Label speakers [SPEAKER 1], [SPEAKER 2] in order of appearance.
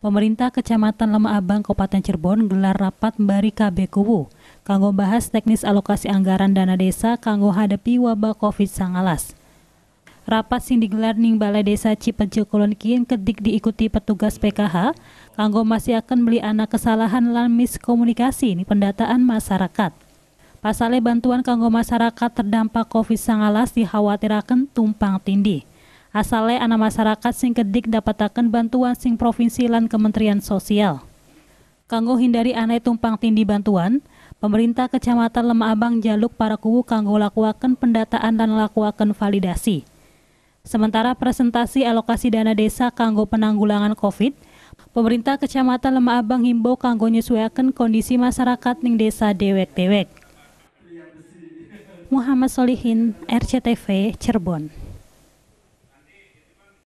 [SPEAKER 1] Pemerintah Kecamatan Lemah Abang, Kabupaten Cirebon gelar rapat Mbari KB Kubu. Kanggo bahas teknis alokasi anggaran dana desa kanggo hadapi wabah COVID-19. Rapat sing digelar ning Balai Desa Kulon Kien kedik diikuti petugas PKH, kanggo masih akan beli anak kesalahan lan miskomunikasi ini pendataan masyarakat. Pasalnya bantuan kanggo masyarakat terdampak COVID-19 dikhawatirkan tumpang tindih asale anak masyarakat sing kedik dapatakan bantuan sing provinsi lan Kementerian Sosial. Kanggo hindari anai tumpang tindih bantuan, pemerintah Kecamatan Lemah Abang Jaluk para kubu kanggo lakuakan pendataan dan lakuakan validasi. Sementara presentasi alokasi dana desa kanggo penanggulangan COVID, pemerintah Kecamatan Lemah Abang himbau kanggo nyesuaikan kondisi masyarakat ning desa dewek-dewek. Muhammad Solihin, RCTV, Cirebon.